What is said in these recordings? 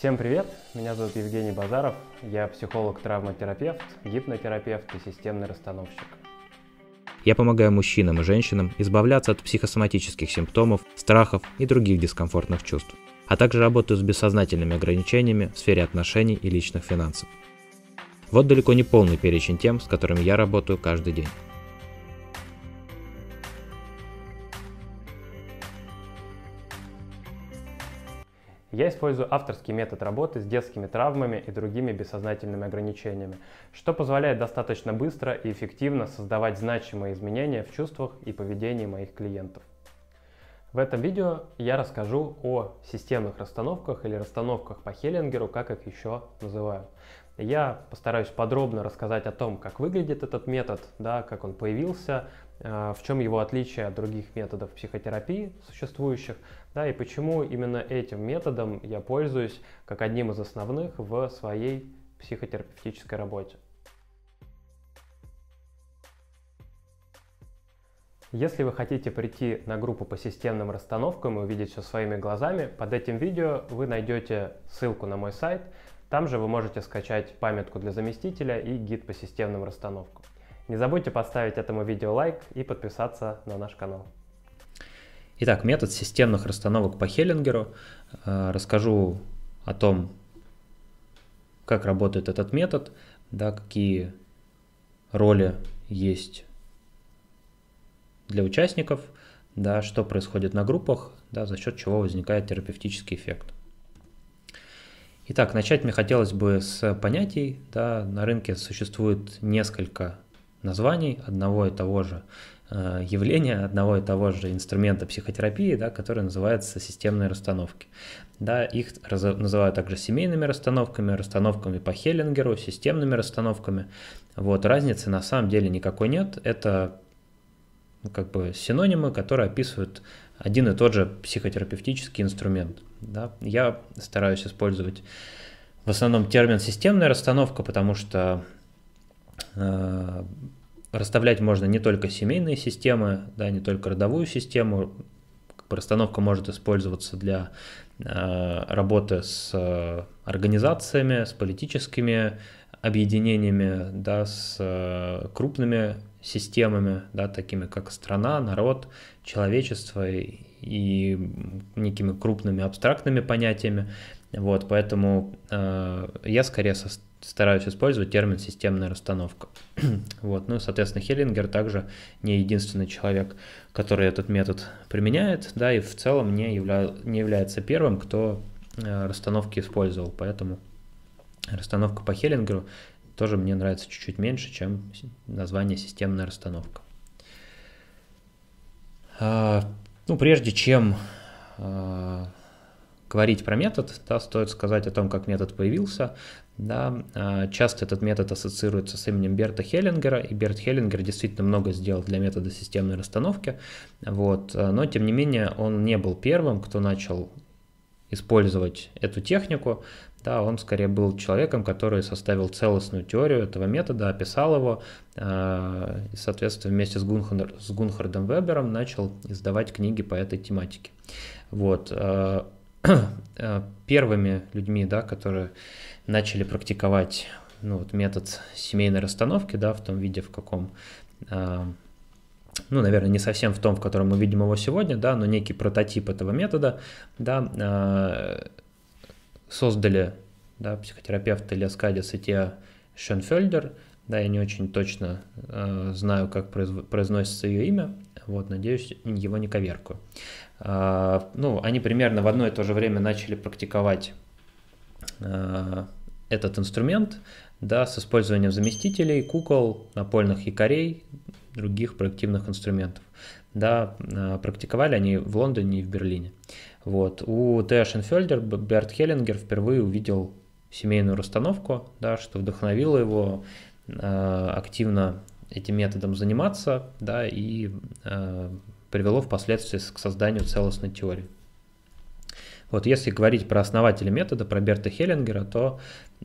Всем привет! Меня зовут Евгений Базаров. Я психолог-травматерапевт, гипнотерапевт и системный расстановщик. Я помогаю мужчинам и женщинам избавляться от психосоматических симптомов, страхов и других дискомфортных чувств, а также работаю с бессознательными ограничениями в сфере отношений и личных финансов. Вот далеко не полный перечень тем, с которыми я работаю каждый день. Я использую авторский метод работы с детскими травмами и другими бессознательными ограничениями, что позволяет достаточно быстро и эффективно создавать значимые изменения в чувствах и поведении моих клиентов. В этом видео я расскажу о системных расстановках или расстановках по Хеллингеру, как их еще называют. Я постараюсь подробно рассказать о том, как выглядит этот метод, да, как он появился, а, в чем его отличие от других методов психотерапии существующих, да, и почему именно этим методом я пользуюсь как одним из основных в своей психотерапевтической работе. Если вы хотите прийти на группу по системным расстановкам и увидеть все своими глазами, под этим видео вы найдете ссылку на мой сайт. Там же вы можете скачать памятку для заместителя и гид по системным расстановкам. Не забудьте поставить этому видео лайк и подписаться на наш канал. Итак, метод системных расстановок по Хеллингеру. Э, расскажу о том, как работает этот метод, да, какие роли есть для участников, да, что происходит на группах, да, за счет чего возникает терапевтический эффект. Итак, начать мне хотелось бы с понятий. Да, на рынке существует несколько названий одного и того же э, явления, одного и того же инструмента психотерапии, да, который называется системные расстановки. Да, их раз, называют также семейными расстановками, расстановками по Хеллингеру, системными расстановками. Вот, разницы на самом деле никакой нет. Это ну, как бы синонимы, которые описывают один и тот же психотерапевтический инструмент. Да. Я стараюсь использовать в основном термин системная расстановка, потому что э, расставлять можно не только семейные системы, да, не только родовую систему. Расстановка может использоваться для э, работы с э, организациями, с политическими объединениями, да, с э, крупными системами, да, такими как страна, народ, человечество и, и некими крупными абстрактными понятиями. Вот, поэтому э, я скорее со, стараюсь использовать термин «системная расстановка». вот. Ну, соответственно, Хеллингер также не единственный человек, который этот метод применяет, да, и в целом не, явля... не является первым, кто э, расстановки использовал, поэтому расстановка по Хеллингеру тоже мне нравится чуть-чуть меньше, чем название «системная расстановка». А, ну, прежде чем а говорить про метод, да, стоит сказать о том, как метод появился. Да, а, часто этот метод ассоциируется с именем Берта Хеллингера, и Берт Хеллингер действительно много сделал для метода системной расстановки, вот, а, но тем не менее он не был первым, кто начал использовать эту технику, да, он скорее был человеком, который составил целостную теорию этого метода, описал его, а, и, соответственно, вместе с, Гунхар, с Гунхардом Вебером начал издавать книги по этой тематике. Вот, Э, первыми людьми, да, которые начали практиковать ну, вот метод семейной расстановки, да, в том виде, в каком, э, ну, наверное, не совсем в том, в котором мы видим его сегодня, да, но некий прототип этого метода, да, э, создали, да, психотерапевты Лескадис и Теа Шенфельдер, да, я не очень точно э, знаю, как произносится ее имя, вот, надеюсь, его не коверкую. А, ну, они примерно в одно и то же время начали практиковать а, этот инструмент, да, с использованием заместителей, кукол, напольных якорей, других проективных инструментов. Да, а, практиковали они в Лондоне и в Берлине. Вот. У Тея Шенфельдер Берт Хеллингер впервые увидел семейную расстановку, да, что вдохновило его активно этим методом заниматься, да, и э, привело впоследствии к созданию целостной теории. Вот если говорить про основателя метода, про Берта Хеллингера, то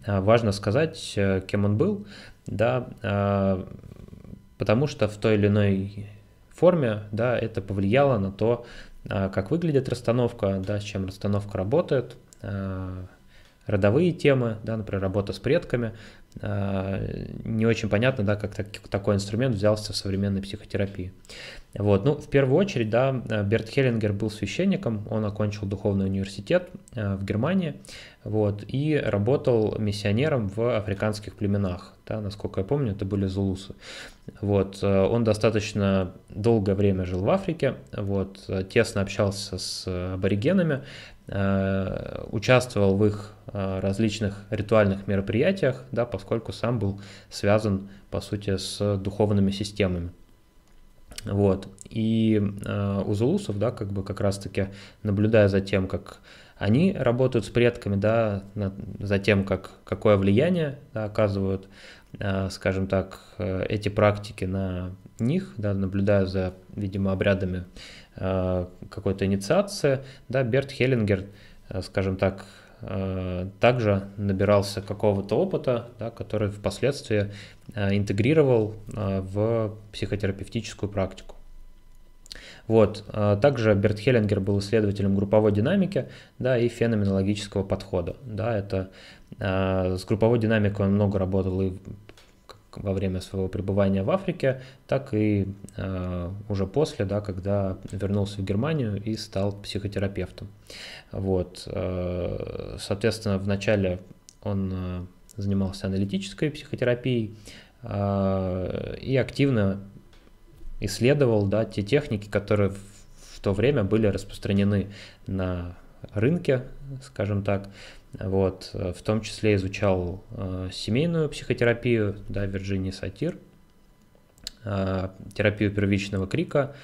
э, важно сказать, э, кем он был, да, э, потому что в той или иной форме, да, это повлияло на то, э, как выглядит расстановка, да, с чем расстановка работает, э, родовые темы, да, например, работа с предками, Э, не очень понятно, да, как так, такой инструмент взялся в современной психотерапии. Вот, ну, в первую очередь, да, э, Берт Хеллингер был священником, он окончил духовный университет э, в Германии, вот, и работал миссионером в африканских племенах, да, насколько я помню, это были зулусы. Вот, он достаточно долгое время жил в Африке, вот, тесно общался с аборигенами, участвовал в их различных ритуальных мероприятиях, да, поскольку сам был связан, по сути, с духовными системами. Вот. И э, у зулусов, да, как бы как раз-таки наблюдая за тем, как они работают с предками, да, над, за тем, как, какое влияние да, оказывают, э, скажем так, э, эти практики на них, да, наблюдая за, видимо, обрядами э, какой-то инициации, да, Берт Хеллингер, э, скажем так, Э, также набирался какого-то опыта, да, который впоследствии э, интегрировал э, в психотерапевтическую практику. Вот. Также Берт Хеллингер был исследователем групповой динамики да, и феноменологического подхода. Да, это, с групповой динамикой он много работал и во время своего пребывания в Африке, так и э, уже после, да, когда вернулся в Германию и стал психотерапевтом. Вот, э, соответственно, вначале он э, занимался аналитической психотерапией э, и активно исследовал да, те техники, которые в, в то время были распространены на рынке, скажем так, вот, э, в том числе изучал э, семейную психотерапию, да, Вирджинии Сатир, э, терапию первичного крика,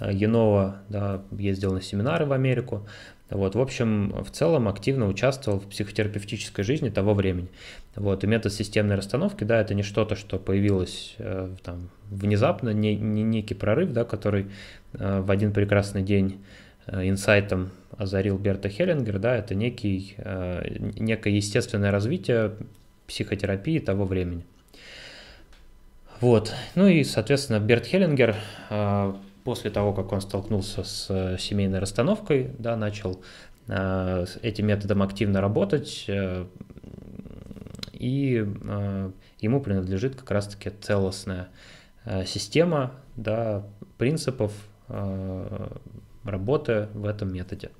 э, Енова, да, ездил на семинары в Америку. Вот, в общем, в целом активно участвовал в психотерапевтической жизни того времени. Вот, и метод системной расстановки, да, это не что-то, что появилось э, там внезапно, не, не некий прорыв, да, который э, в один прекрасный день Э, инсайтом озарил Берта Хеллингер, да, это некий, э, некое естественное развитие психотерапии того времени. Вот. Ну и, соответственно, Берт Хеллингер э, после того, как он столкнулся с семейной расстановкой, да, начал этим методом активно работать, и ему принадлежит как раз-таки целостная система да, принципов работая в этом методе.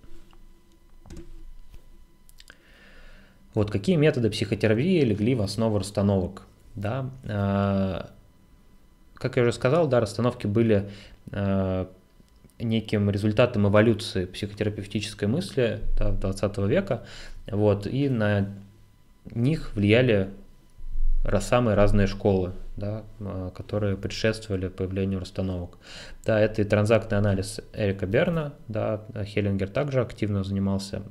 Вот какие методы психотерапии легли в основу расстановок. Да? А, как я уже сказал, да, расстановки были а, неким результатом эволюции психотерапевтической мысли да, 20 века, вот, и на них влияли самые разные школы да, а, которые предшествовали появлению расстановок. Да, это и транзактный анализ Эрика Берна, да, Хеллингер также активно занимался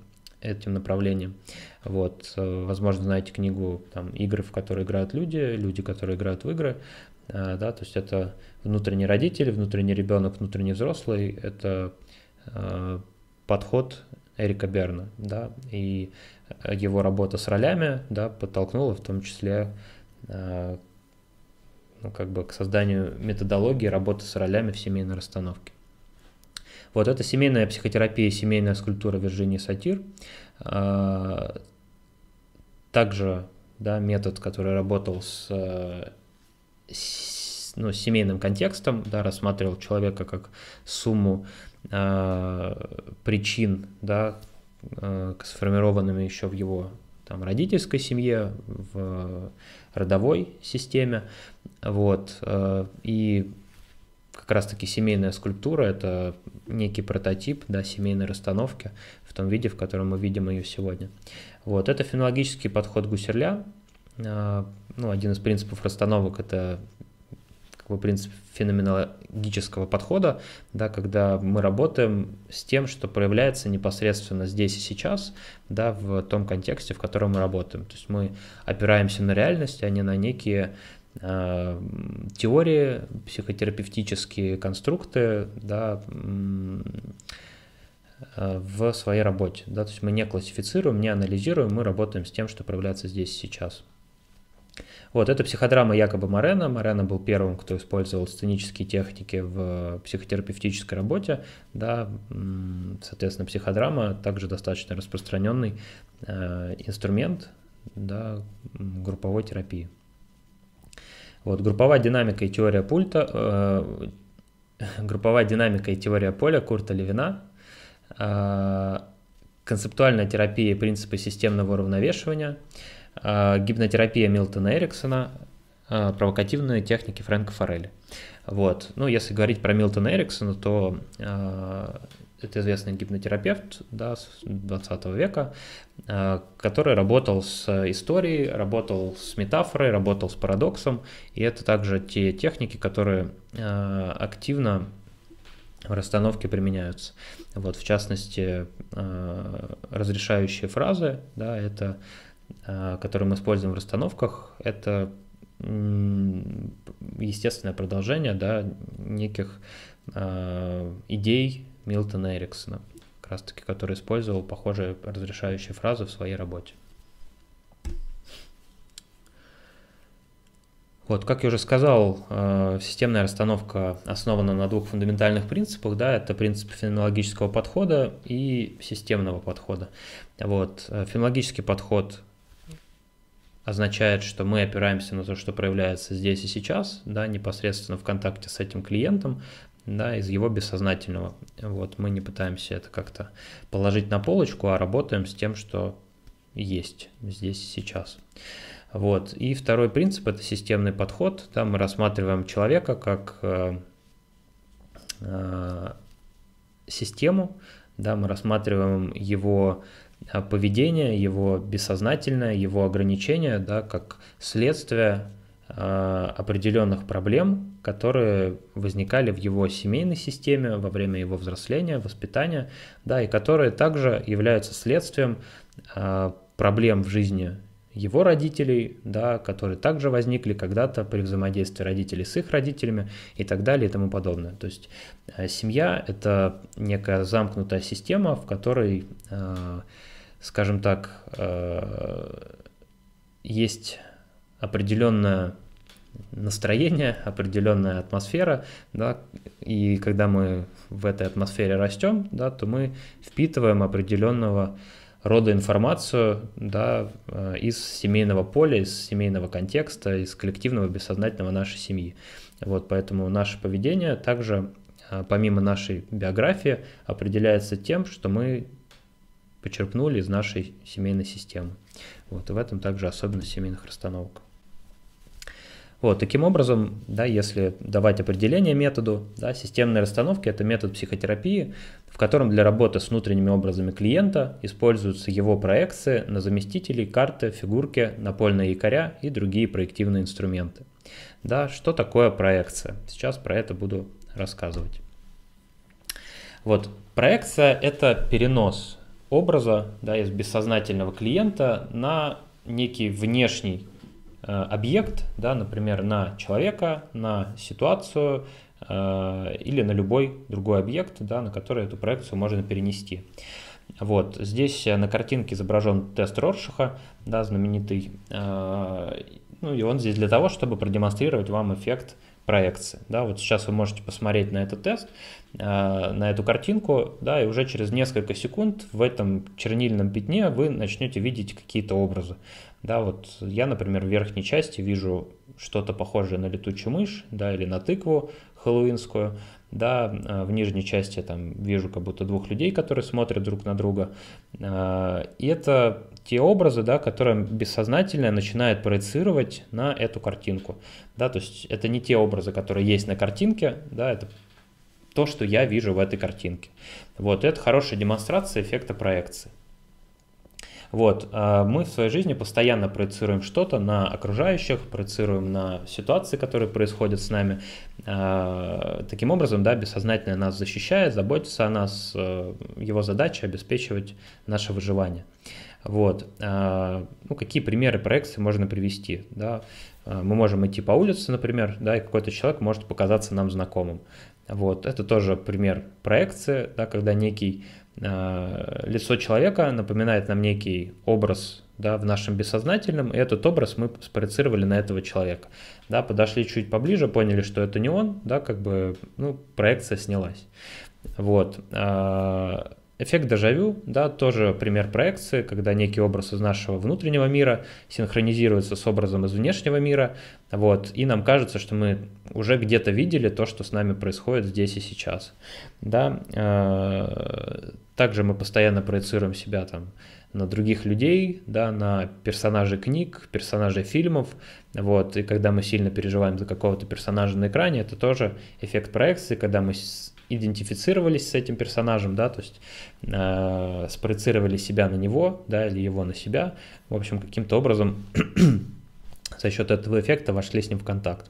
этим направлением. Вот, э, возможно, знаете книгу там, «Игры, в которые играют люди», «Люди, которые играют в игры», э, да, то есть это внутренний родитель, внутренний ребенок, внутренний взрослый, это э, подход Эрика Берна, да, и его работа с ролями, да, подтолкнула в том числе ну, как бы к созданию методологии работы с ролями в семейной расстановке. Вот это семейная психотерапия, семейная скульптура Вирджинии Сатир. А, также да, метод, который работал с, с, ну, с семейным контекстом, да, рассматривал человека как сумму а, причин, да, а, сформированными еще в его там, родительской семье, в родовой системе. Вот. Э, и как раз-таки семейная скульптура – это некий прототип да, семейной расстановки в том виде, в котором мы видим ее сегодня. Вот. Это фенологический подход Гусерля. Э, ну, один из принципов расстановок – это как бы принцип феноменологического подхода, да, когда мы работаем с тем, что проявляется непосредственно здесь и сейчас, да, в том контексте, в котором мы работаем. То есть мы опираемся на реальность, а не на некие э, теории, психотерапевтические конструкты, да, в своей работе. Да? То есть мы не классифицируем, не анализируем, мы работаем с тем, что проявляется здесь и сейчас. Вот, это психодрама якобы Морена. Морена был первым, кто использовал сценические техники в психотерапевтической работе. Да, соответственно, психодрама также достаточно распространенный э, инструмент да, групповой терапии. Вот, групповая динамика и теория пульта, э, групповая динамика и теория поля Курта Левина, э, концептуальная терапия и принципы системного уравновешивания – а, гипнотерапия Милтона Эриксона, а, провокативные техники Фрэнка Форелли. Вот. Ну, если говорить про Милтона Эриксона, то а, это известный гипнотерапевт да, 20 века, который работал с историей, работал с метафорой, работал с парадоксом, и это также те техники, которые активно в расстановке применяются. Вот, в частности, разрешающие фразы, да, это Э, который мы используем в расстановках, это естественное продолжение да, неких э, идей Милтона Эриксона, как раз таки, который использовал похожие разрешающие фразы в своей работе. Вот, как я уже сказал, э, системная расстановка основана на двух фундаментальных принципах, да, это принцип фенологического подхода и системного подхода. Вот, э, фенологический подход означает, что мы опираемся на то, что проявляется здесь и сейчас, да, непосредственно в контакте с этим клиентом, да, из его бессознательного. Вот мы не пытаемся это как-то положить на полочку, а работаем с тем, что есть здесь и сейчас. Вот. И второй принцип – это системный подход. Там мы рассматриваем человека как э, э, систему, да, мы рассматриваем его а, поведение, его бессознательное, его ограничения, да, как следствие а, определенных проблем, которые возникали в его семейной системе во время его взросления, воспитания, да, и которые также являются следствием а, проблем в жизни его родителей, да, которые также возникли когда-то при взаимодействии родителей с их родителями и так далее и тому подобное. То есть семья – это некая замкнутая система, в которой скажем так, э, есть определенное настроение, определенная атмосфера, да, и когда мы в этой атмосфере растем, да, то мы впитываем определенного рода информацию да, э, из семейного поля, из семейного контекста, из коллективного бессознательного нашей семьи. Вот, поэтому наше поведение также, э, помимо нашей биографии, определяется тем, что мы почерпнули из нашей семейной системы. Вот, и в этом также особенность семейных расстановок. Вот, таким образом, да, если давать определение методу, да, системные расстановки – это метод психотерапии, в котором для работы с внутренними образами клиента используются его проекции на заместителей, карты, фигурки, напольные якоря и другие проективные инструменты. Да, что такое проекция? Сейчас про это буду рассказывать. Вот, проекция – это перенос образа, да, из бессознательного клиента на некий внешний э, объект, да, например, на человека, на ситуацию э, или на любой другой объект, да, на который эту проекцию можно перенести. Вот здесь э, на картинке изображен тест Роршиха, да, знаменитый. Э, ну и он здесь для того, чтобы продемонстрировать вам эффект проекции. Да, вот сейчас вы можете посмотреть на этот тест, а, на эту картинку, да, и уже через несколько секунд в этом чернильном пятне вы начнете видеть какие-то образы. Да, вот я, например, в верхней части вижу что-то похожее на летучую мышь, да, или на тыкву хэллоуинскую, да, а, в нижней части там вижу как будто двух людей, которые смотрят друг на друга, а, и это те образы, да, которые бессознательно начинает проецировать на эту картинку. Да, то есть это не те образы, которые есть на картинке, да, это то, что я вижу в этой картинке. Вот, это хорошая демонстрация эффекта проекции. Вот, а, мы в своей жизни постоянно проецируем что-то на окружающих, проецируем на ситуации, которые происходят с нами. А, таким образом, да, бессознательное нас защищает, заботится о нас, э, его задача обеспечивать наше выживание. Вот. А, ну, какие примеры проекции можно привести? Да? А, мы можем идти по улице, например, да, и какой-то человек может показаться нам знакомым. Вот. Это тоже пример проекции, да, когда некий а, лицо человека напоминает нам некий образ да, в нашем бессознательном, и этот образ мы спроецировали на этого человека. Да, подошли чуть поближе, поняли, что это не он, да, как бы, ну, проекция снялась. Вот. Эффект дежавю, да, тоже пример проекции, когда некий образ из нашего внутреннего мира синхронизируется с образом из внешнего мира, вот, и нам кажется, что мы уже где-то видели то, что с нами происходит здесь и сейчас, да. Э, также мы постоянно проецируем себя там на других людей, да, на персонажей книг, персонажей фильмов, вот, и когда мы сильно переживаем за какого-то персонажа на экране, это тоже эффект проекции, когда мы идентифицировались с этим персонажем, да, то есть э, спроецировали себя на него, да, или его на себя, в общем, каким-то образом за счет этого эффекта вошли с ним в контакт.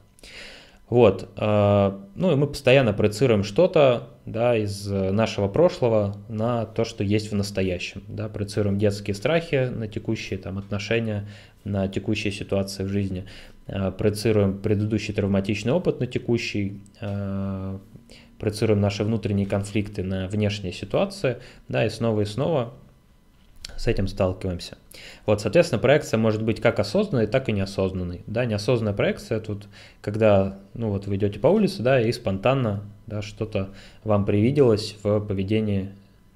Вот, э, ну и мы постоянно проецируем что-то, да, из нашего прошлого на то, что есть в настоящем, да, проецируем детские страхи на текущие там отношения, на текущие ситуации в жизни, э, проецируем предыдущий травматичный опыт на текущий, э, проецируем наши внутренние конфликты на внешние ситуации, да, и снова и снова с этим сталкиваемся. Вот, соответственно, проекция может быть как осознанной, так и неосознанной. Да, неосознанная проекция тут, когда, ну вот, вы идете по улице, да, и спонтанно, да, что-то вам привиделось в поведении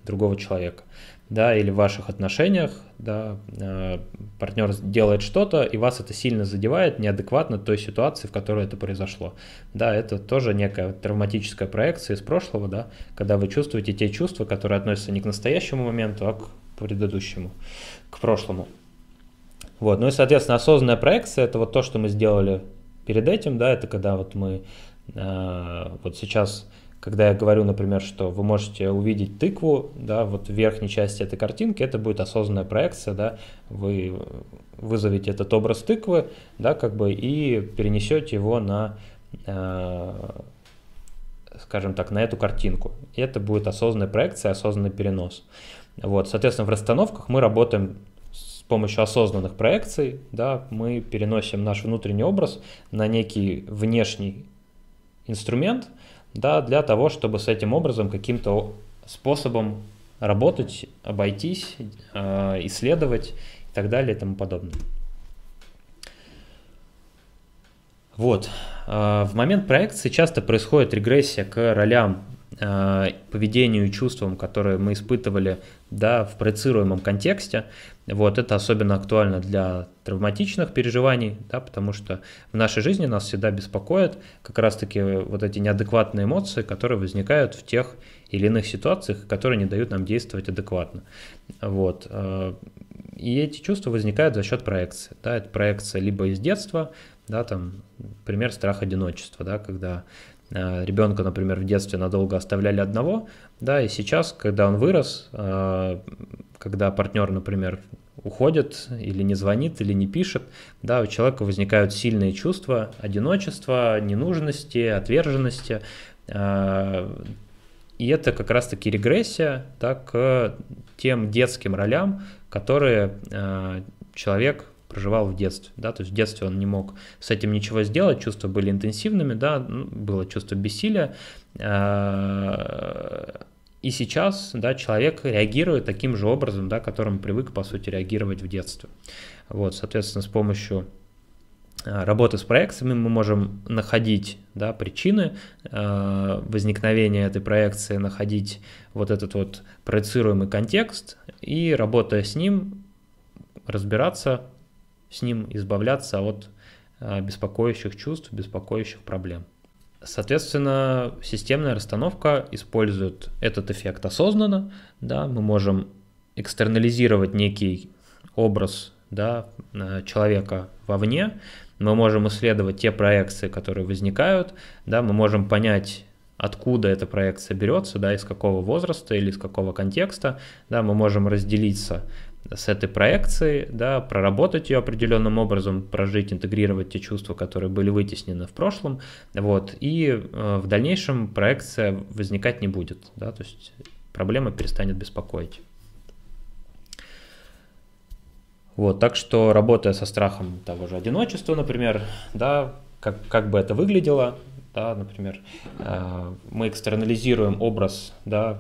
другого человека да, или в ваших отношениях, да, э, партнер делает что-то, и вас это сильно задевает, неадекватно той ситуации, в которой это произошло. Да, это тоже некая травматическая проекция из прошлого, да, когда вы чувствуете те чувства, которые относятся не к настоящему моменту, а к предыдущему, к прошлому. Вот, ну и, соответственно, осознанная проекция – это вот то, что мы сделали перед этим, да, это когда вот мы э, вот сейчас когда я говорю, например, что вы можете увидеть тыкву, да, вот в верхней части этой картинки, это будет осознанная проекция, да, вы вызовете этот образ тыквы, да, как бы и перенесете его на, э, скажем так, на эту картинку. И это будет осознанная проекция, осознанный перенос. Вот, соответственно, в расстановках мы работаем с помощью осознанных проекций, да, мы переносим наш внутренний образ на некий внешний инструмент – да, для того, чтобы с этим образом каким-то способом работать, обойтись, э, исследовать и так далее и тому подобное. Вот. Э, в момент проекции часто происходит регрессия к ролям Э, поведению и чувствам, которые мы испытывали да, в проецируемом контексте. Вот это особенно актуально для травматичных переживаний, да, потому что в нашей жизни нас всегда беспокоят как раз-таки вот эти неадекватные эмоции, которые возникают в тех или иных ситуациях, которые не дают нам действовать адекватно. Вот. Э, и эти чувства возникают за счет проекции. Да, это проекция либо из детства, да, там, пример страх одиночества, да, когда Э, ребенка, например, в детстве надолго оставляли одного, да, и сейчас, когда он вырос, э, когда партнер, например, уходит или не звонит, или не пишет, да, у человека возникают сильные чувства одиночества, ненужности, отверженности, э, и это как раз-таки регрессия да, к тем детским ролям, которые человек проживал в детстве, да, то есть в детстве он не мог с этим ничего сделать, чувства были интенсивными, да, ну, было чувство бессилия, э, и сейчас, да, человек реагирует таким же образом, да, которым привык, по сути, реагировать в детстве. Вот, соответственно, с помощью э, работы с проекциями мы можем находить да, причины э, возникновения этой проекции, находить вот этот вот проецируемый контекст и, работая с ним, разбираться, с ним избавляться от а, беспокоящих чувств, беспокоящих проблем. Соответственно, системная расстановка использует этот эффект осознанно. Да, мы можем экстернализировать некий образ да, а, человека вовне, мы можем исследовать те проекции, которые возникают, да, мы можем понять, откуда эта проекция берется, да, из какого возраста или из какого контекста, да, мы можем разделиться с этой проекцией, да, проработать ее определенным образом, прожить, интегрировать те чувства, которые были вытеснены в прошлом, вот, и э, в дальнейшем проекция возникать не будет, да, то есть проблема перестанет беспокоить. Вот, так что работая со страхом того же одиночества, например, да, как, как бы это выглядело, да, например, э, мы экстернализируем образ, да,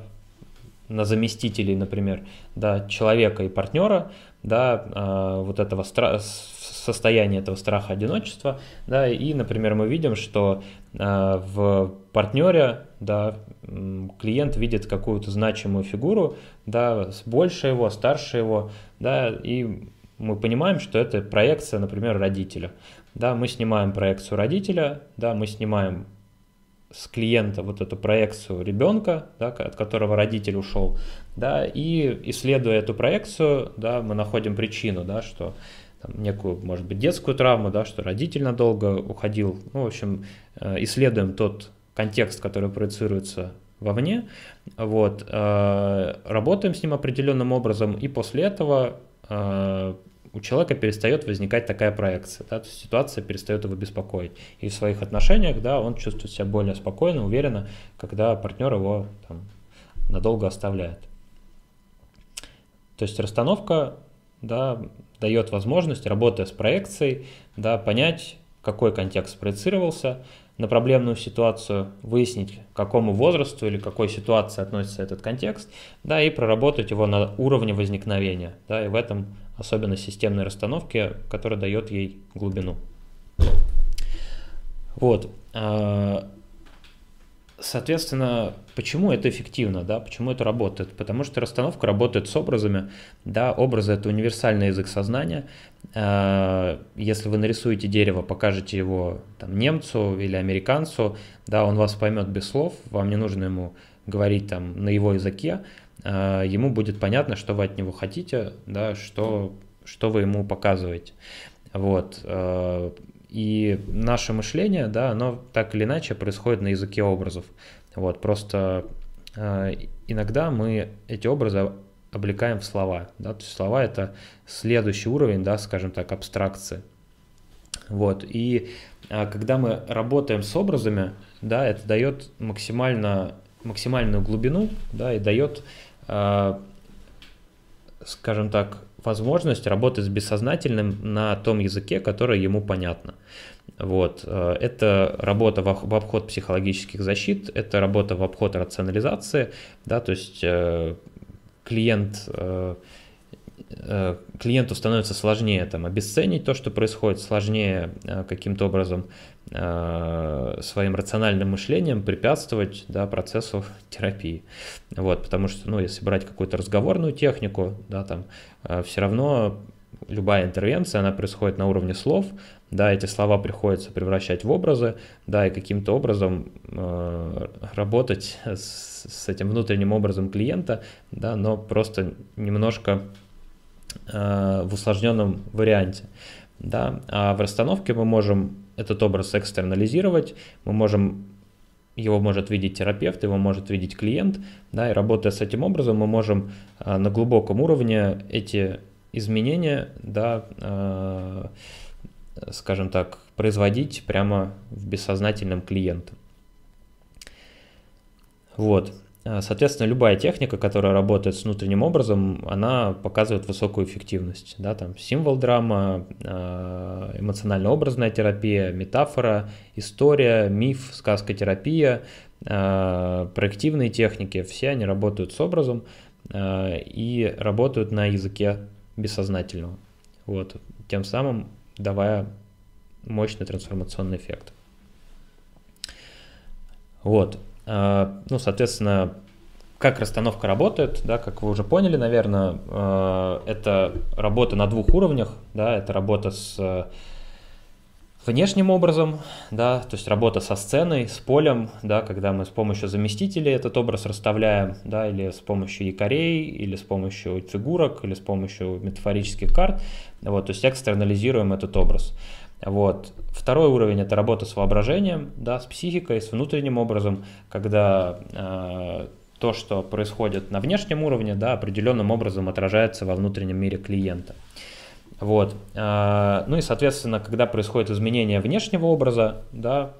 на заместителей, например, да, человека и партнера, да, а, вот этого стра- состояния этого страха одиночества, да, и, например, мы видим, что а, в партнере, да, клиент видит какую-то значимую фигуру, да, больше его, старше его, да, и мы понимаем, что это проекция, например, родителя. Да, мы снимаем проекцию родителя, да, мы снимаем с клиента вот эту проекцию ребенка, да, от которого родитель ушел, да, и исследуя эту проекцию, да, мы находим причину, да, что там, некую, может быть, детскую травму, да, что родитель надолго уходил. Ну, в общем, э, исследуем тот контекст, который проецируется вовне, вот, э, работаем с ним определенным образом, и после этого э, у человека перестает возникать такая проекция, да, то есть ситуация перестает его беспокоить. И в своих отношениях, да, он чувствует себя более спокойно, уверенно, когда партнер его там, надолго оставляет. То есть расстановка, да, дает возможность, работая с проекцией, да, понять, какой контекст проецировался, на проблемную ситуацию, выяснить, к какому возрасту или какой ситуации относится этот контекст, да, и проработать его на уровне возникновения. Да, и в этом особенно системной расстановки, которая дает ей глубину. Вот. А, соответственно, почему это эффективно, да, почему это работает? Потому что расстановка работает с образами, да, образы – это универсальный язык сознания. А, если вы нарисуете дерево, покажете его там, немцу или американцу, да, он вас поймет без слов, вам не нужно ему говорить там на его языке, Э, ему будет понятно, что вы от него хотите, да, что, что вы ему показываете. Вот. Э, и наше мышление, да, оно так или иначе происходит на языке образов. Вот, просто э, иногда мы эти образы облекаем в слова. Да? То есть слова — это следующий уровень, да, скажем так, абстракции. Вот. И а, когда мы работаем с образами, да, это дает максимально, максимальную глубину да, и дает Э, скажем так, возможность работать с бессознательным на том языке, который ему понятно. Вот. Э, это работа в обход психологических защит, это работа в обход рационализации, да, то есть э, клиент Э, клиенту становится сложнее там, обесценить то, что происходит, сложнее э, каким-то образом э, своим рациональным мышлением препятствовать да, процессу терапии. Вот, потому что ну, если брать какую-то разговорную технику, да, там, все равно любая интервенция, она происходит на уровне слов, да, эти слова приходится превращать в образы, да, и каким-то образом э, работать с, с этим внутренним образом клиента, да, но просто немножко Э, в усложненном варианте. Да? А в расстановке мы можем этот образ экстернализировать, мы можем его может видеть терапевт, его может видеть клиент, да, и работая с этим образом, мы можем э, на глубоком уровне эти изменения, да, э, скажем так, производить прямо в бессознательном клиенте. Вот. А, соответственно, любая техника, которая работает с внутренним образом, она показывает высокую эффективность. Да? Там символ драма, а, эмоционально-образная терапия, метафора, история, миф, сказка-терапия, а, проективные техники, все они работают с образом и работают на языке бессознательного. Вот, тем самым давая мощный трансформационный эффект. Вот, а, ну, соответственно, как расстановка работает, да, как вы уже поняли, наверное, а, это работа на двух уровнях, да, это работа с э, внешним образом, да, то есть работа со сценой, с полем, да, когда мы с помощью заместителей этот образ расставляем, да, или с помощью якорей, или с помощью фигурок, или с помощью метафорических карт, вот, то есть экстернализируем этот образ. Вот. Второй уровень – это работа с воображением, да, с психикой, с внутренним образом, когда э, то, что происходит на внешнем уровне, да, определенным образом отражается во внутреннем мире клиента. Вот. Э, ну и, соответственно, когда происходит изменение внешнего образа, да,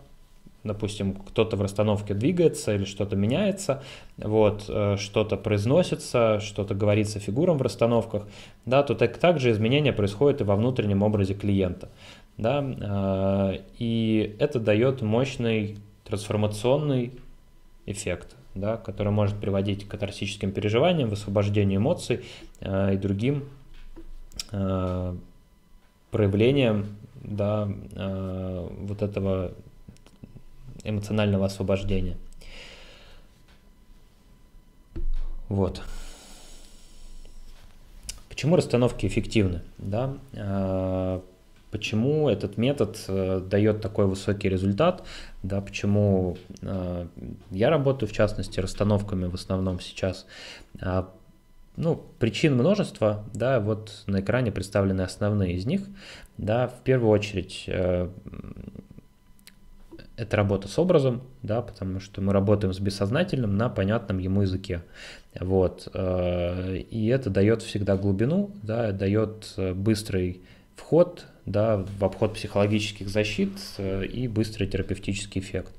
допустим, кто-то в расстановке двигается или что-то меняется, вот, э, что-то произносится, что-то говорится фигурам в расстановках, да, то так, также изменения происходят и во внутреннем образе клиента да, э, и это дает мощный трансформационный эффект, да, который может приводить к катарсическим переживаниям, высвобождению эмоций э, и другим э, проявлениям да, вот этого эмоционального освобождения. Вот. Почему расстановки эффективны? Да? почему этот метод э, дает такой высокий результат, да, почему э, я работаю, в частности, расстановками в основном сейчас. Э, ну, причин множество, да, вот на экране представлены основные из них, да, в первую очередь э, это работа с образом, да, потому что мы работаем с бессознательным на понятном ему языке, вот, э, и это дает всегда глубину, да, дает э, быстрый вход да, в обход психологических защит э, и быстрый терапевтический эффект.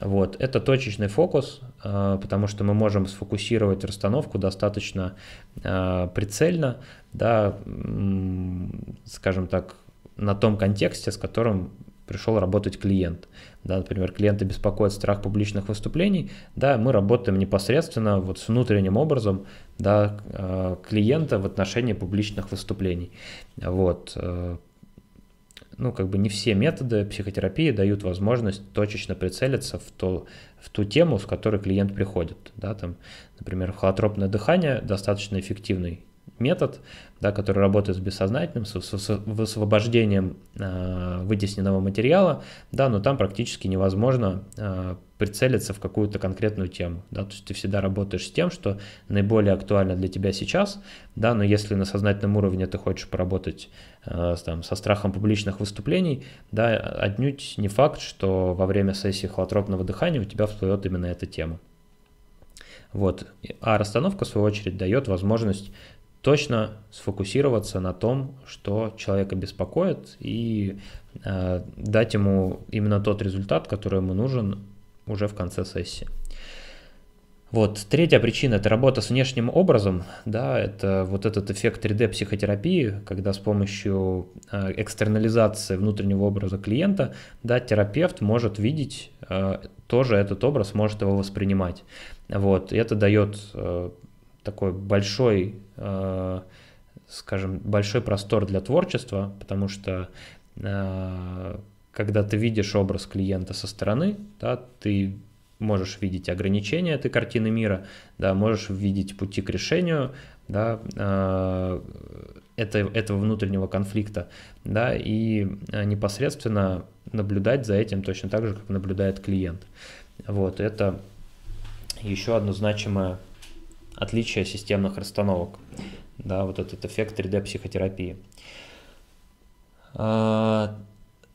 Вот. Это точечный фокус, э, потому что мы можем сфокусировать расстановку достаточно э, прицельно, да, скажем так, на том контексте, с которым пришел работать клиент. Да, например, клиента беспокоит страх публичных выступлений, да, мы работаем непосредственно вот с внутренним образом да, клиента в отношении публичных выступлений. Вот ну, как бы не все методы психотерапии дают возможность точечно прицелиться в, то, в ту тему, с которой клиент приходит. Да, там, например, холотропное дыхание достаточно эффективный метод, да, который работает с бессознательным, с, с, с высвобождением э, а, вытесненного материала, да, но там практически невозможно э, прицелиться в какую-то конкретную тему, да, то есть ты всегда работаешь с тем, что наиболее актуально для тебя сейчас, да, но если на сознательном уровне ты хочешь поработать э, там, со страхом публичных выступлений, да, отнюдь не факт, что во время сессии холотропного дыхания у тебя всплывет именно эта тема. Вот. А расстановка, в свою очередь, дает возможность точно сфокусироваться на том, что человека беспокоит, и э, дать ему именно тот результат, который ему нужен уже в конце сессии. Вот. Третья причина – это работа с внешним образом, да, это вот этот эффект 3D-психотерапии, когда с помощью э, экстернализации внутреннего образа клиента, да, терапевт может видеть э, тоже этот образ, может его воспринимать. Вот. И это дает э, такой большой, скажем, большой простор для творчества, потому что когда ты видишь образ клиента со стороны, да, ты можешь видеть ограничения этой картины мира, да, можешь видеть пути к решению, да, э, это, этого внутреннего конфликта, да, и э, непосредственно наблюдать за этим точно так же, как наблюдает клиент. Вот, это еще одно значимое отличие системных расстановок, да, вот этот эффект 3D-психотерапии.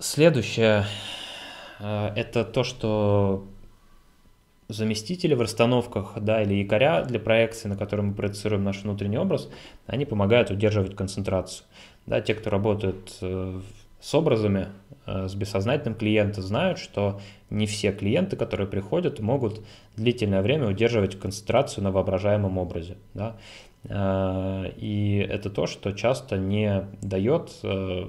Следующее э, – это то, что заместители в расстановках да, или якоря для проекции, на котором мы проецируем наш внутренний образ, они помогают удерживать концентрацию. Да, те, кто работают э, с образами, э, с бессознательным клиента, знают, что не все клиенты, которые приходят, могут длительное время удерживать концентрацию на воображаемом образе. Да? Э, и это то, что часто не дает э,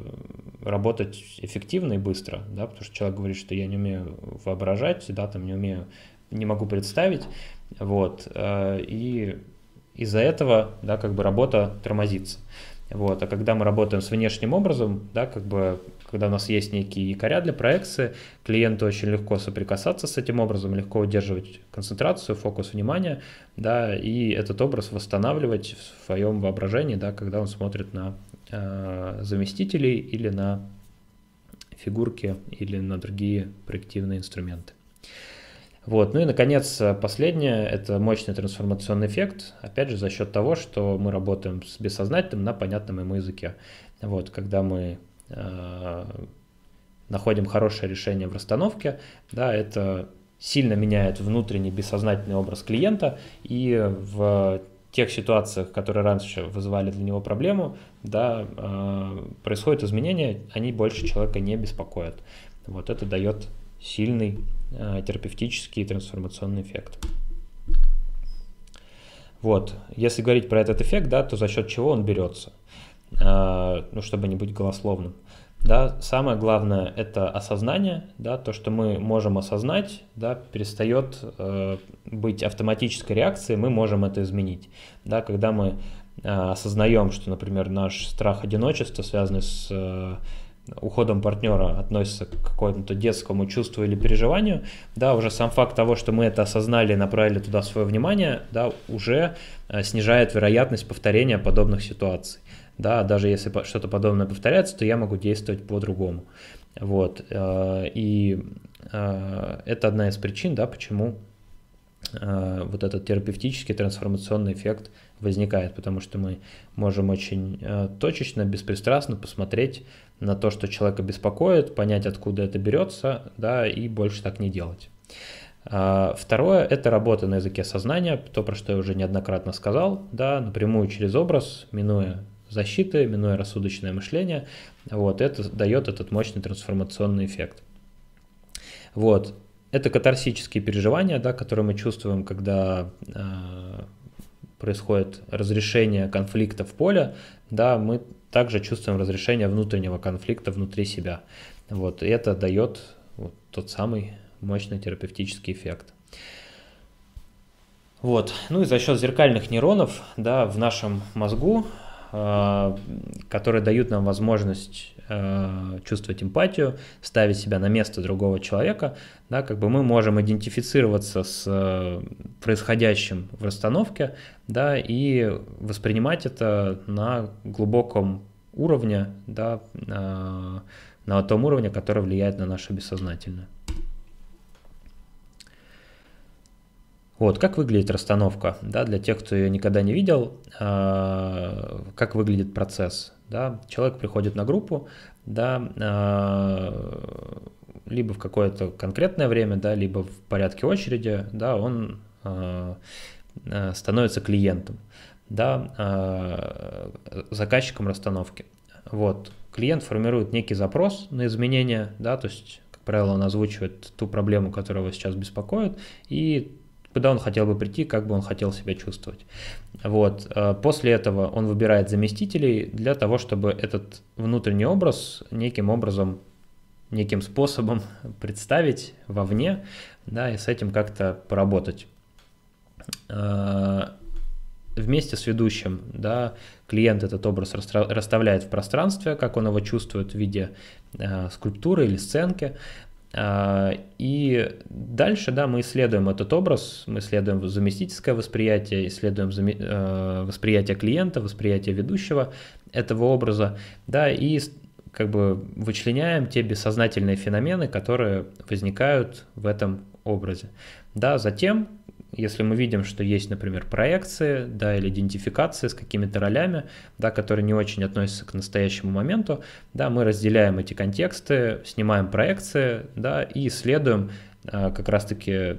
работать эффективно и быстро, да, потому что человек говорит, что я не умею воображать, да, там не умею, не могу представить, вот, э, и из-за этого, да, как бы работа тормозится. Вот, а когда мы работаем с внешним образом, да, как бы когда у нас есть некие якоря для проекции, клиенту очень легко соприкасаться с этим образом, легко удерживать концентрацию, фокус внимания, да, и этот образ восстанавливать в своем воображении, да, когда он смотрит на э, заместителей или на фигурки или на другие проективные инструменты. Вот. Ну и, наконец, последнее – это мощный трансформационный эффект, опять же, за счет того, что мы работаем с бессознательным на понятном ему языке. Вот, когда мы Э, находим хорошее решение в расстановке, да, это сильно меняет внутренний бессознательный образ клиента, и в тех ситуациях, которые раньше вызывали для него проблему, да, э, происходят изменения, они больше человека не беспокоят. Вот это дает сильный э, терапевтический трансформационный эффект. Вот, если говорить про этот эффект, да, то за счет чего он берется? Э, ну, чтобы не быть голословным. Да, самое главное это осознание, да, то, что мы можем осознать, да, перестает э, быть автоматической реакцией, мы можем это изменить. Да, когда мы э, осознаем, что, например, наш страх одиночества, связанный с э, уходом партнера относится к какому-то детскому чувству или переживанию, да, уже сам факт того, что мы это осознали и направили туда свое внимание, да, уже э, снижает вероятность повторения подобных ситуаций да, даже если что-то подобное повторяется, то я могу действовать по-другому. Вот, э, и э, это одна из причин, да, почему э, вот этот терапевтический трансформационный эффект возникает, потому что мы можем очень точечно, беспристрастно посмотреть на то, что человека беспокоит, понять, откуда это берется, да, и больше так не делать. Второе – это работа на языке сознания, то, про что я уже неоднократно сказал, да, напрямую через образ, минуя защиты, минуя рассудочное мышление. Вот, это дает этот мощный трансформационный эффект. Вот, это катарсические переживания, да, которые мы чувствуем, когда э, происходит разрешение конфликта в поле, да, мы также чувствуем разрешение внутреннего конфликта внутри себя. Вот, и это дает вот тот самый мощный терапевтический эффект. Вот. Ну и за счет зеркальных нейронов да, в нашем мозгу Э, которые дают нам возможность э, чувствовать эмпатию, ставить себя на место другого человека, да, как бы мы можем идентифицироваться с э, происходящим в расстановке, да, и воспринимать это на глубоком уровне, да, на том уровне, который влияет на наше бессознательное. Вот, как выглядит расстановка, да, для тех, кто ее никогда не видел, э, как выглядит процесс, да, человек приходит на группу, да, э, либо в какое-то конкретное время, да, либо в порядке очереди, да, он э, становится клиентом, да, э, заказчиком расстановки. Вот, клиент формирует некий запрос на изменения, да, то есть, как правило, он озвучивает ту проблему, которая его сейчас беспокоит, и куда он хотел бы прийти, как бы он хотел себя чувствовать. Вот. Э, после этого он выбирает заместителей для того, чтобы этот внутренний образ неким образом, неким способом представить вовне, да, и с этим как-то поработать э, вместе с ведущим, да, клиент этот образ расставляет в пространстве, как он его чувствует в виде э, скульптуры или сценки, а, и дальше, да, мы исследуем этот образ, мы исследуем заместительское восприятие, исследуем э, восприятие клиента, восприятие ведущего этого образа, да, и как бы вычленяем те бессознательные феномены, которые возникают в этом образе. Да, затем если мы видим, что есть, например, проекции, да, или идентификации с какими-то ролями, да, которые не очень относятся к настоящему моменту, да, мы разделяем эти контексты, снимаем проекции, да, и исследуем а, как раз-таки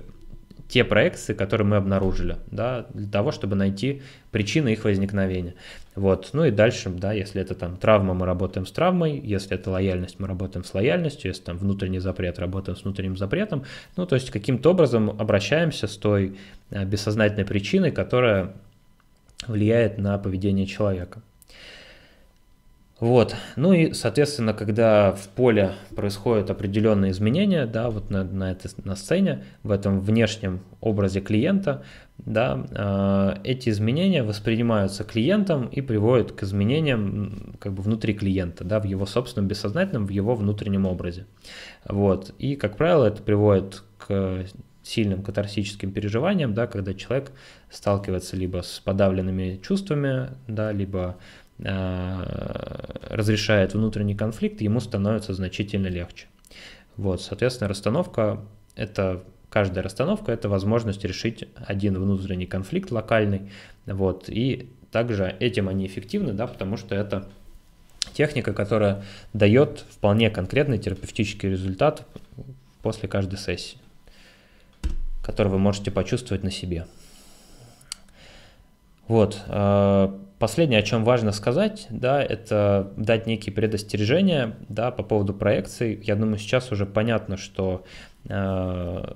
те проекции, которые мы обнаружили, да, для того, чтобы найти причины их возникновения. Вот. Ну и дальше, да, если это там травма, мы работаем с травмой, если это лояльность, мы работаем с лояльностью, если там внутренний запрет, работаем с внутренним запретом. Ну, то есть каким-то образом обращаемся с той а, бессознательной причиной, которая влияет на поведение человека. Вот. Ну и, соответственно, когда в поле происходят определенные изменения, да, вот на, на, этой, на сцене, в этом внешнем образе клиента, да, э, эти изменения воспринимаются клиентом и приводят к изменениям как бы внутри клиента, да, в его собственном бессознательном, в его внутреннем образе. Вот. И, как правило, это приводит к сильным катарсическим переживаниям, да, когда человек сталкивается либо с подавленными чувствами, да, либо Э, разрешает внутренний конфликт, ему становится значительно легче. Вот, соответственно, расстановка – это каждая расстановка – это возможность решить один внутренний конфликт локальный, вот, и также этим они эффективны, да, потому что это техника, которая дает вполне конкретный терапевтический результат после каждой сессии, который вы можете почувствовать на себе. Вот, э, Последнее, о чем важно сказать, да, это дать некие предостережения да, по поводу проекций. Я думаю, сейчас уже понятно, что э,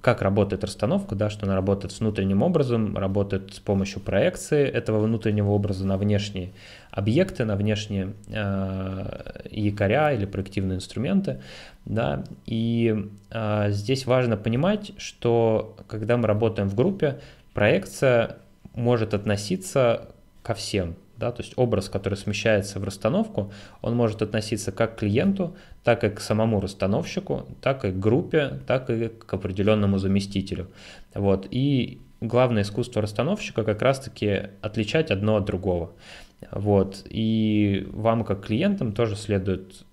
как работает расстановка, да, что она работает с внутренним образом, работает с помощью проекции этого внутреннего образа на внешние объекты, на внешние э, якоря или проективные инструменты. Да. И э, здесь важно понимать, что когда мы работаем в группе, проекция может относиться ко всем. Да, то есть образ, который смещается в расстановку, он может относиться как к клиенту, так и к самому расстановщику, так и к группе, так и к определенному заместителю. Вот. И главное искусство расстановщика как раз-таки отличать одно от другого. Вот. И вам, как клиентам, тоже следует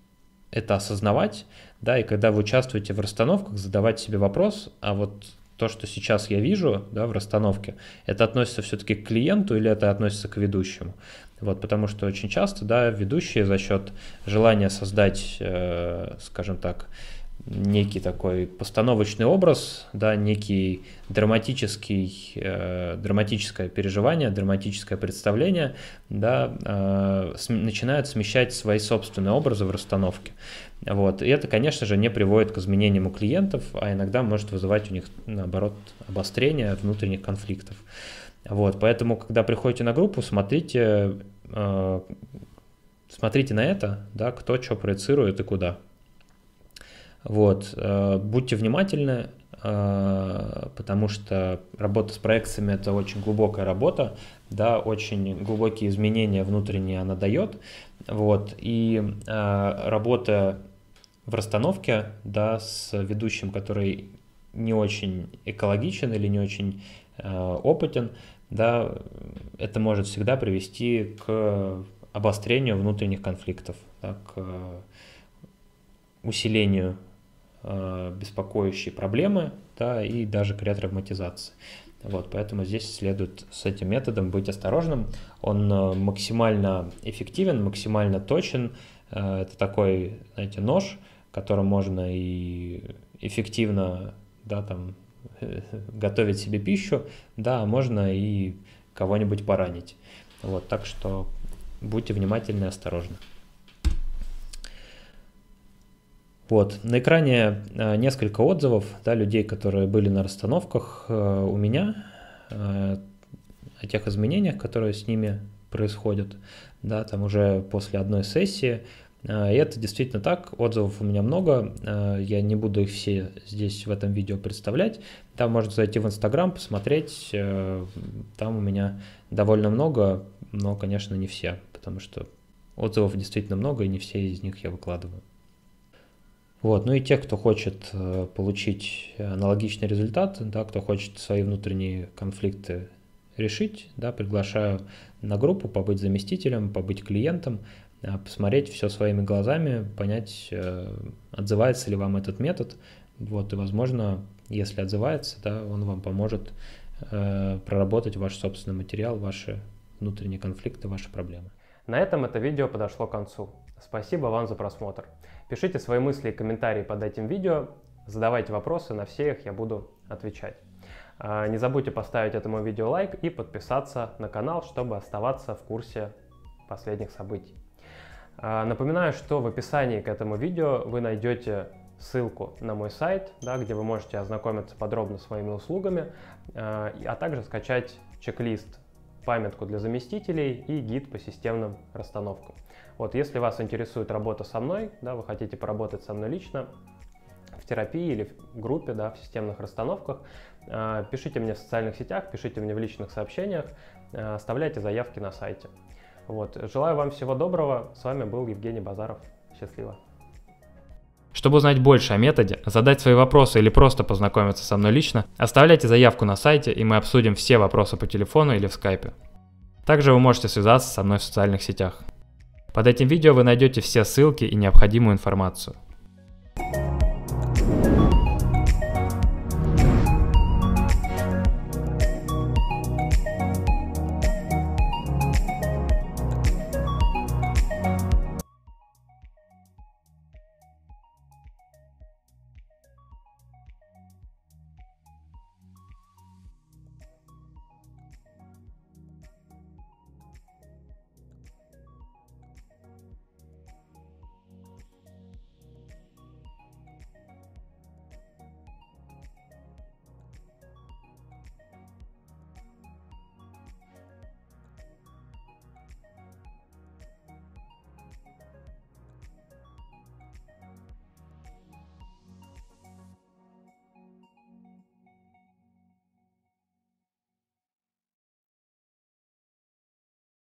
это осознавать, да, и когда вы участвуете в расстановках, задавать себе вопрос, а вот то, что сейчас я вижу да, в расстановке, это относится все-таки к клиенту или это относится к ведущему? Вот, потому что очень часто да, ведущие за счет желания создать, э, скажем так, некий такой постановочный образ, да, некий драматический, э, драматическое переживание, драматическое представление, да, э, с, начинают смещать свои собственные образы в расстановке. Вот. И это, конечно же, не приводит к изменениям у клиентов, а иногда может вызывать у них, наоборот, обострение внутренних конфликтов. Вот. Поэтому, когда приходите на группу, смотрите, э, смотрите на это, да, кто что проецирует и куда. Вот, э, будьте внимательны, э, потому что работа с проекциями это очень глубокая работа, да, очень глубокие изменения внутренние она дает, вот, и э, работа в расстановке, да, с ведущим, который не очень экологичен или не очень опытен, да, это может всегда привести к обострению внутренних конфликтов, да, к усилению Э, беспокоящие проблемы да, и даже кряд травматизации. Вот, поэтому здесь следует с этим методом быть осторожным. Он э, максимально эффективен, максимально точен. Э, это такой, знаете, нож, которым можно и эффективно да, там, готовить себе пищу, да, а можно и кого-нибудь поранить. Вот, так что будьте внимательны и осторожны. Вот. На экране э, несколько отзывов да, людей, которые были на расстановках э, у меня, э, о тех изменениях, которые с ними происходят, да, там уже после одной сессии. И это действительно так, отзывов у меня много, я не буду их все здесь в этом видео представлять. Там можно зайти в Инстаграм, посмотреть, там у меня довольно много, но, конечно, не все, потому что отзывов действительно много, и не все из них я выкладываю. Вот. Ну и те, кто хочет э, получить аналогичный результат, да, кто хочет свои внутренние конфликты решить, да, приглашаю на группу побыть заместителем, побыть клиентом, э, посмотреть все своими глазами, понять, э, отзывается ли вам этот метод. Вот, и, возможно, если отзывается, да, он вам поможет э, проработать ваш собственный материал, ваши внутренние конфликты, ваши проблемы. На этом это видео подошло к концу. Спасибо вам за просмотр. Пишите свои мысли и комментарии под этим видео, задавайте вопросы, на все их я буду отвечать. А, не забудьте поставить этому видео лайк и подписаться на канал, чтобы оставаться в курсе последних событий. А, напоминаю, что в описании к этому видео вы найдете ссылку на мой сайт, да, где вы можете ознакомиться подробно с моими услугами, а, а также скачать чек-лист, памятку для заместителей и гид по системным расстановкам. Вот, если вас интересует работа со мной, да, вы хотите поработать со мной лично, в терапии или в группе, да, в системных расстановках, э, пишите мне в социальных сетях, пишите мне в личных сообщениях, э, оставляйте заявки на сайте. Вот. Желаю вам всего доброго. С вами был Евгений Базаров. Счастливо. Чтобы узнать больше о методе, задать свои вопросы или просто познакомиться со мной лично, оставляйте заявку на сайте, и мы обсудим все вопросы по телефону или в скайпе. Также вы можете связаться со мной в социальных сетях. Под этим видео вы найдете все ссылки и необходимую информацию.